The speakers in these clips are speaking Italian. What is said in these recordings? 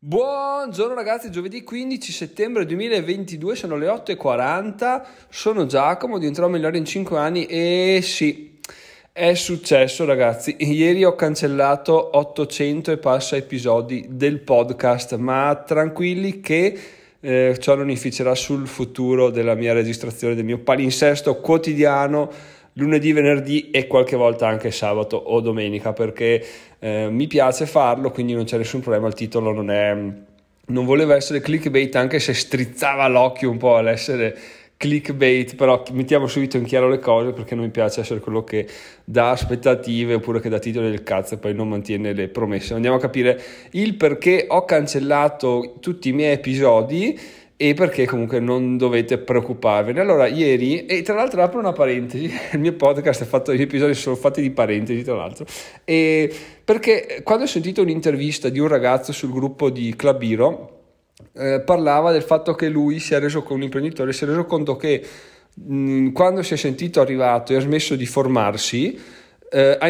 Buongiorno ragazzi, giovedì 15 settembre 2022 sono le 8.40, sono Giacomo, diventerò migliore in 5 anni e sì, è successo ragazzi, ieri ho cancellato 800 e passa episodi del podcast, ma tranquilli che eh, ciò non inficerà sul futuro della mia registrazione, del mio palinsesto quotidiano lunedì, venerdì e qualche volta anche sabato o domenica perché eh, mi piace farlo, quindi non c'è nessun problema, il titolo non è... Non voleva essere clickbait anche se strizzava l'occhio un po' all'essere clickbait, però mettiamo subito in chiaro le cose perché non mi piace essere quello che dà aspettative oppure che dà titoli del cazzo e poi non mantiene le promesse. Andiamo a capire il perché ho cancellato tutti i miei episodi e perché comunque non dovete preoccuparvene. Allora, ieri, e tra l'altro apro una parentesi, il mio podcast è fatto, gli episodi sono fatti di parentesi, tra l'altro, e perché quando ho sentito un'intervista di un ragazzo sul gruppo di Clabiro, eh, parlava del fatto che lui si è reso con un imprenditore, si è reso conto che mh, mm, quando si è sentito arrivato e ha smesso di formarsi, eh, a,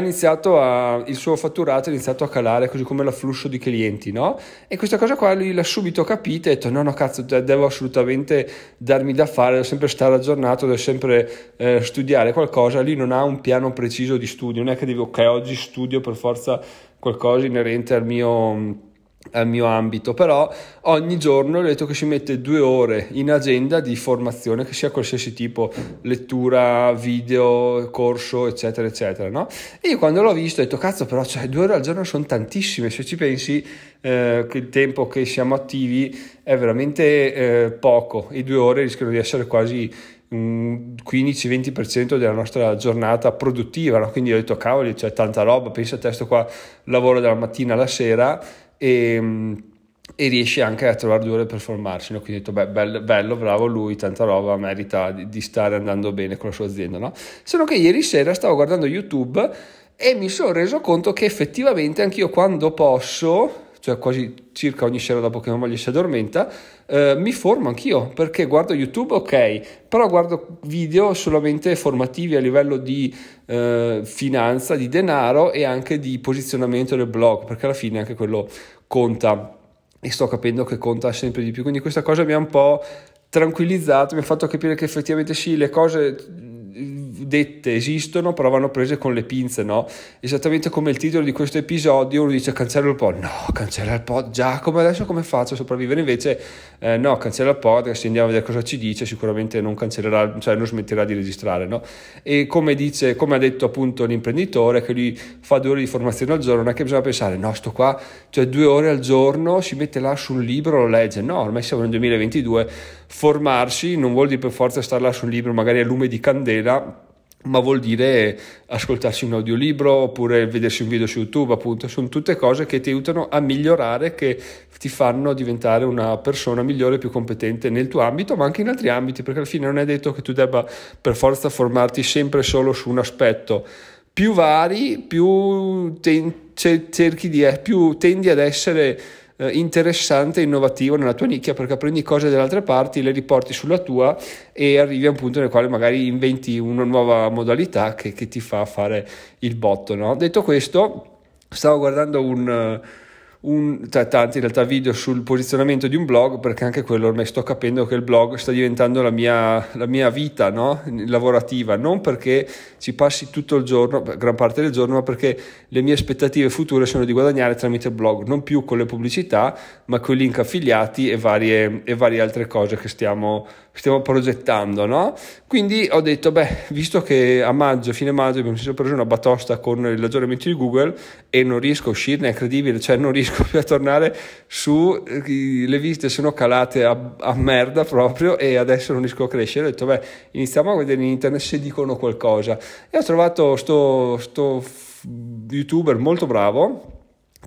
il suo fatturato ha iniziato a calare, così come l'afflusso di clienti, no? E questa cosa qua lui l'ha subito capita e ha detto: No, no, cazzo, devo assolutamente darmi da fare, devo sempre stare aggiornato, devo sempre eh, studiare qualcosa. lì non ha un piano preciso di studio, non è che devo, ok, oggi studio per forza qualcosa inerente al mio al mio ambito, però ogni giorno ho detto che ci mette due ore in agenda di formazione, che sia qualsiasi tipo, lettura, video, corso, eccetera, eccetera, no? E io quando l'ho visto ho detto, cazzo, però cioè, due ore al giorno sono tantissime, se ci pensi eh, il tempo che siamo attivi è veramente eh, poco e due ore rischiano di essere quasi mm, un 15-20% della nostra giornata produttiva, no? quindi ho detto cavoli, c'è cioè, tanta roba, pensa a te sto qua lavoro dalla mattina alla sera e, ehm, e riesce anche a trovare due ore per formarsi. No? Quindi ho detto, beh, bello, bello, bravo lui, tanta roba, merita di, di, stare andando bene con la sua azienda. No? Solo che ieri sera stavo guardando YouTube e mi sono reso conto che effettivamente anch'io quando posso cioè quasi circa ogni sera dopo che mia moglie si addormenta, eh, mi formo anch'io perché guardo YouTube, ok, però guardo video solamente formativi a livello di eh, finanza, di denaro e anche di posizionamento del blog, perché alla fine anche quello conta e sto capendo che conta sempre di più. Quindi questa cosa mi ha un po' tranquillizzato, mi ha fatto capire che effettivamente sì, le cose dette esistono, però vanno prese con le pinze, no? Esattamente come il titolo di questo episodio, uno dice cancella il pod, no, cancella il pod, Giacomo, adesso come faccio a sopravvivere? Invece, eh, no, cancella il pod, se andiamo a vedere cosa ci dice, sicuramente non cancellerà, cioè non smetterà di registrare, no? E come dice, come ha detto appunto l'imprenditore, che lui fa due ore di formazione al giorno, non è che bisogna pensare, no, sto qua, cioè due ore al giorno, si mette là su un libro, lo legge, no, ormai siamo nel 2022, formarsi non vuol dire per forza stare là su un libro, magari a lume di candela, ma vuol dire ascoltarsi un audiolibro oppure vedersi un video su YouTube, appunto, sono tutte cose che ti aiutano a migliorare, che ti fanno diventare una persona migliore, più competente nel tuo ambito, ma anche in altri ambiti, perché alla fine non è detto che tu debba per forza formarti sempre solo su un aspetto. Più vari, più, ten- cerchi di, eh, più tendi ad essere eh, interessante e innovativo nella tua nicchia perché prendi cose dalle altre parti, le riporti sulla tua e arrivi a un punto nel quale magari inventi una nuova modalità che, che ti fa fare il botto. No? Detto questo, stavo guardando un eh, un, tra tanti in realtà video sul posizionamento di un blog perché anche quello ormai sto capendo che il blog sta diventando la mia, la mia vita no? lavorativa non perché ci passi tutto il giorno gran parte del giorno ma perché le mie aspettative future sono di guadagnare tramite blog non più con le pubblicità ma con i link affiliati e varie, e varie altre cose che stiamo stiamo progettando, no? Quindi ho detto, beh, visto che a maggio, fine maggio, mi sono preso una batosta con il l'aggiornamento di Google e non riesco a uscirne, è credibile, cioè non riesco più a tornare su, eh, le viste sono calate a, a merda proprio e adesso non riesco a crescere, ho detto, beh, iniziamo a vedere in internet se dicono qualcosa. E ho trovato sto, sto youtuber molto bravo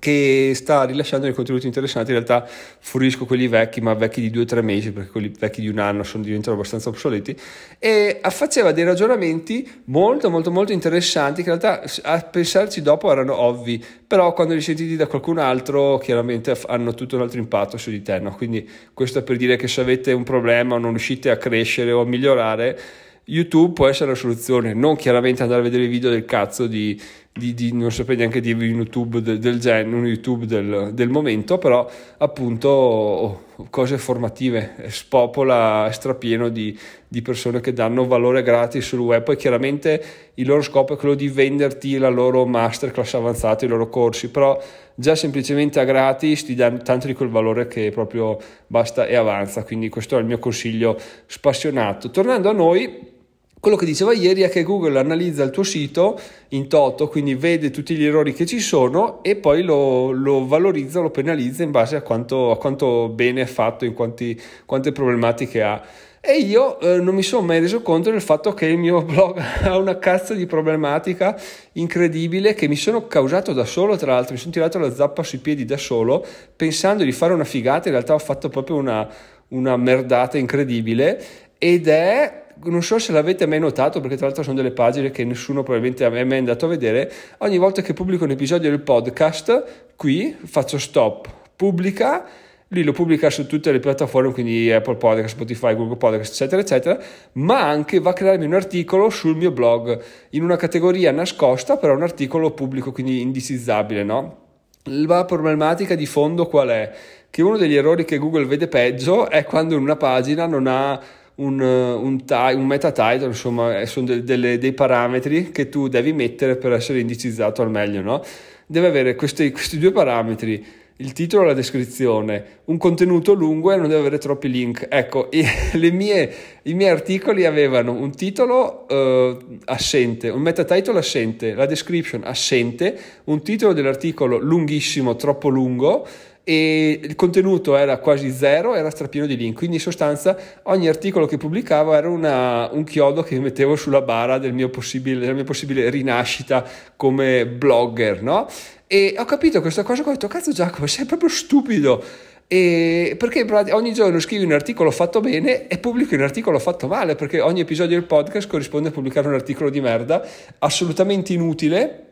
che sta rilasciando dei contenuti interessanti, in realtà fruisco quelli vecchi, ma vecchi di due o tre mesi, perché quelli vecchi di un anno sono diventati abbastanza obsoleti, e faceva dei ragionamenti molto molto molto interessanti, che in realtà a pensarci dopo erano ovvi, però quando li sentiti da qualcun altro chiaramente hanno tutto un altro impatto su di te, no? quindi questo è per dire che se avete un problema o non riuscite a crescere o a migliorare, YouTube può essere la soluzione, non chiaramente andare a vedere i video del cazzo di di, di, non saprei neanche dirvi un YouTube del, del genere, un YouTube del, del, momento, però appunto cose formative, eh, spopola strapieno di, di, persone che danno valore gratis sul web, poi chiaramente il loro scopo è quello di venderti la loro masterclass avanzata, i loro corsi, però già semplicemente a gratis ti danno tanto di quel valore che proprio basta e avanza, quindi questo è il mio consiglio spassionato. Tornando a noi quello che diceva ieri è che Google analizza il tuo sito in toto, quindi vede tutti gli errori che ci sono e poi lo, lo valorizza, lo penalizza in base a quanto, a quanto bene è fatto, in quanti, quante problematiche ha. E io eh, non mi sono mai reso conto del fatto che il mio blog ha una cazzo di problematica incredibile che mi sono causato da solo, tra l'altro mi sono tirato la zappa sui piedi da solo pensando di fare una figata, in realtà ho fatto proprio una, una merdata incredibile ed è non so se l'avete mai notato, perché tra l'altro sono delle pagine che nessuno probabilmente è mai andato a vedere, ogni volta che pubblico un episodio del podcast, qui faccio stop, pubblica, lì lo pubblica su tutte le piattaforme, quindi Apple Podcast, Spotify, Google Podcast, eccetera, eccetera, ma anche va a crearmi un articolo sul mio blog, in una categoria nascosta, però un articolo pubblico, quindi indicizzabile, no? La problematica di fondo qual è? Che uno degli errori che Google vede peggio è quando in una pagina non ha un, eh, un, ta- un meta title, insomma, eh, sono de- delle, dei parametri che tu devi mettere per essere indicizzato al meglio, no? Deve avere questi, questi due parametri il titolo e la descrizione, un contenuto lungo e non deve avere troppi link. Ecco, mie, i miei articoli avevano un titolo eh, assente, un meta title assente, la description assente, un titolo dell'articolo lunghissimo, troppo lungo e il contenuto era quasi zero, era strapieno di link, quindi in sostanza ogni articolo che pubblicavo era una, un chiodo che mettevo sulla bara del mio possibile, della mia possibile rinascita come blogger, no? E ho capito questa cosa, ho detto, cazzo Giacomo, sei proprio stupido. E perché ogni giorno scrivi un articolo fatto bene e pubblichi un articolo fatto male, perché ogni episodio del podcast corrisponde a pubblicare un articolo di merda, assolutamente inutile.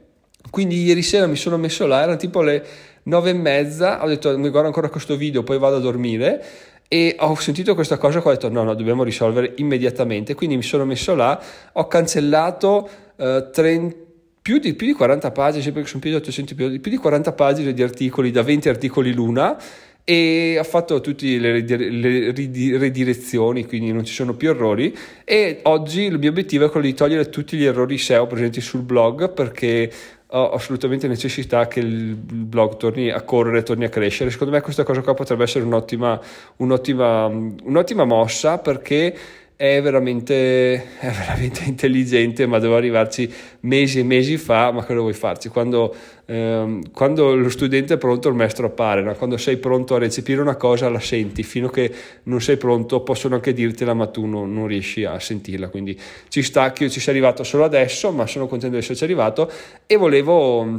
Quindi ieri sera mi sono messo là, erano tipo le nove e mezza, ho detto mi guardo ancora questo video, poi vado a dormire e ho sentito questa cosa ho detto no, no, dobbiamo risolvere immediatamente. Quindi mi sono messo là, ho cancellato eh, 30 più di, più di 40 pagine, sempre che sono più di 800 episodi, più di 40 pagine di articoli, da 20 articoli l'una, e ha fatto tutte le, redirezioni, quindi non ci sono più errori. E oggi il mio obiettivo è quello di togliere tutti gli errori SEO presenti sul blog perché ho assolutamente necessità che il blog torni a correre, torni a crescere. Secondo me questa cosa qua potrebbe essere un'ottima, un'ottima, un'ottima mossa perché è veramente, è veramente, intelligente, ma doveva arrivarci mesi e mesi fa, ma cosa vuoi farci? Quando, ehm, quando lo studente è pronto il maestro appare, no? quando sei pronto a recepire una cosa la senti, fino a che non sei pronto possono anche dirtela ma tu non, non riesci a sentirla, quindi ci sta che io ci sia arrivato solo adesso, ma sono contento di esserci arrivato e volevo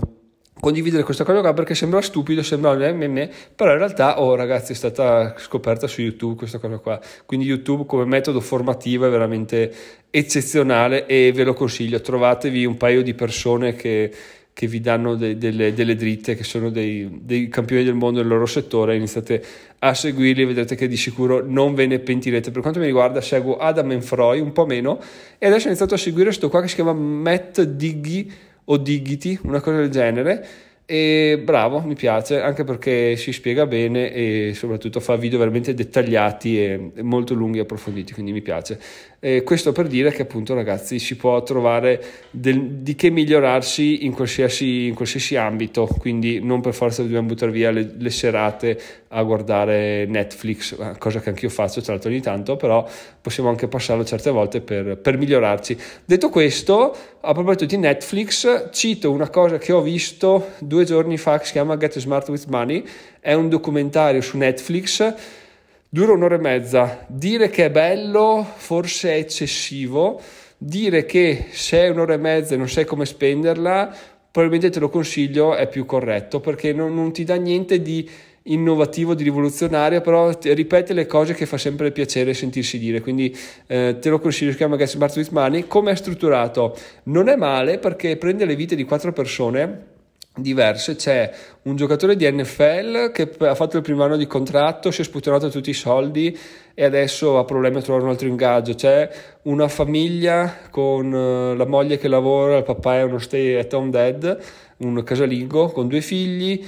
condividere questa cosa qua perché sembra stupido, sembra me, me, me, però in realtà, oh ragazzi, è stata scoperta su YouTube questa cosa qua. Quindi YouTube come metodo formativo è veramente eccezionale e ve lo consiglio. Trovatevi un paio di persone che, che vi danno de, delle, delle, dritte, che sono dei, dei, campioni del mondo nel loro settore, iniziate a seguirli, e vedrete che di sicuro non ve ne pentirete. Per quanto mi riguarda, seguo Adam Enfroy un po' meno e adesso ho iniziato a seguire questo qua che si chiama Matt Diggy o Digiti, una cosa del genere. E bravo, mi piace, anche perché si spiega bene e soprattutto fa video veramente dettagliati e molto lunghi e approfonditi, quindi mi piace. Eh, questo per dire che appunto ragazzi si può trovare del, di che migliorarsi in qualsiasi, in qualsiasi, ambito, quindi non per forza dobbiamo buttare via le, le serate a guardare Netflix, eh, cosa che anch'io faccio tra l'altro ogni tanto, però possiamo anche passarlo certe volte per, per migliorarci. Detto questo, a proposito di Netflix, cito una cosa che ho visto due giorni fa che si chiama Get Smart with Money, è un documentario su Netflix Dura un'ora e mezza. Dire che è bello forse è eccessivo. Dire che se è un'ora e mezza e non sai come spenderla, probabilmente te lo consiglio, è più corretto perché non, non ti dà niente di innovativo, di rivoluzionario, però ripete le cose che fa sempre piacere sentirsi dire, quindi eh, te lo consiglio, si chiama Gas Smart With Money, come è strutturato? Non è male perché prende le vite di quattro persone diverse. C'è un giocatore di NFL che ha fatto il primo anno di contratto, si è sputtanato tutti i soldi e adesso ha problemi a trovare un altro ingaggio. C'è una famiglia con eh, la moglie che lavora, il papà è uno stay at home dad, un casalingo con due figli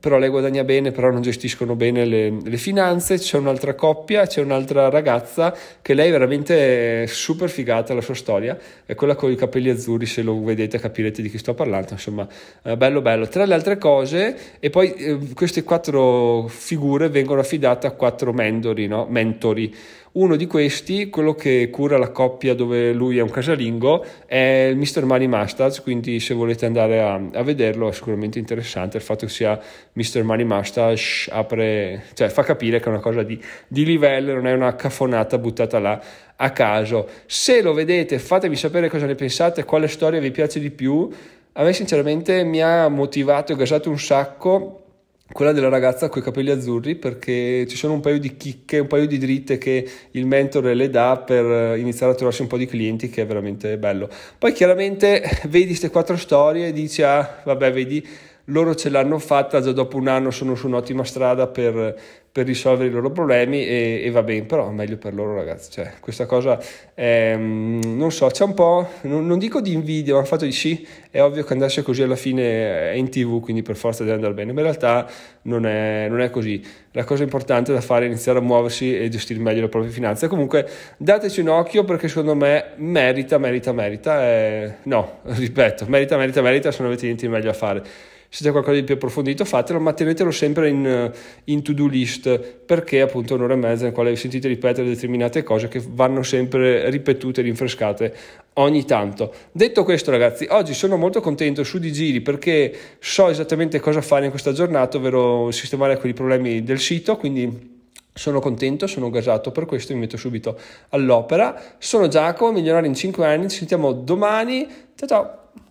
però lei guadagna bene, però non gestiscono bene le, le, finanze, c'è un'altra coppia, c'è un'altra ragazza che lei veramente è super figata la sua storia, è quella con i capelli azzurri, se lo vedete capirete di chi sto parlando, insomma, eh, bello bello. Tra le altre cose, e poi eh, queste quattro figure vengono affidate a quattro mentori, no? mentori uno di questi, quello che cura la coppia dove lui è un casalingo, è il Mr. Money Mustache, quindi se volete andare a, a vederlo è sicuramente interessante il fatto che sia Mr. Money Mustache apre, cioè fa capire che è una cosa di, di livello, non è una cafonata buttata là a caso. Se lo vedete fatemi sapere cosa ne pensate, quale storia vi piace di più. A me sinceramente mi ha motivato e gasato un sacco quella della ragazza con i capelli azzurri perché ci sono un paio di chicche, un paio di dritte che il mentore le dà per eh, iniziare a trovarsi un po' di clienti che è veramente bello. Poi chiaramente eh, vedi queste quattro storie e dici ah vabbè vedi loro ce l'hanno fatta, già dopo un anno sono su un'ottima strada per, per risolvere i loro problemi e, e, va bene, però meglio per loro ragazzi, cioè, questa cosa è, ehm, non so, c'è un po', non, non dico di invidia, ma il fatto di sì, è ovvio che andasse così alla fine è in tv, quindi per forza deve andare bene, ma in realtà non è, non è così, la cosa importante da fare è iniziare a muoversi e gestire meglio le proprie finanze, comunque dateci un occhio perché secondo me merita, merita, merita, eh, no, ripeto, merita, merita, merita se non avete niente di meglio a fare se c'è qualcosa di più approfondito fatelo, ma tenetelo sempre in, eh, in to-do list perché appunto un'ora e mezza in quale sentite ripetere determinate cose che vanno sempre ripetute e rinfrescate ogni tanto. Detto questo ragazzi, oggi sono molto contento su di giri perché so esattamente cosa fare in questa giornata, ovvero sistemare alcuni problemi del sito, quindi... Sono contento, sono gasato per questo, mi metto subito all'opera. Sono Giacomo, milionario in 5 anni, ci sentiamo domani. Ciao ciao!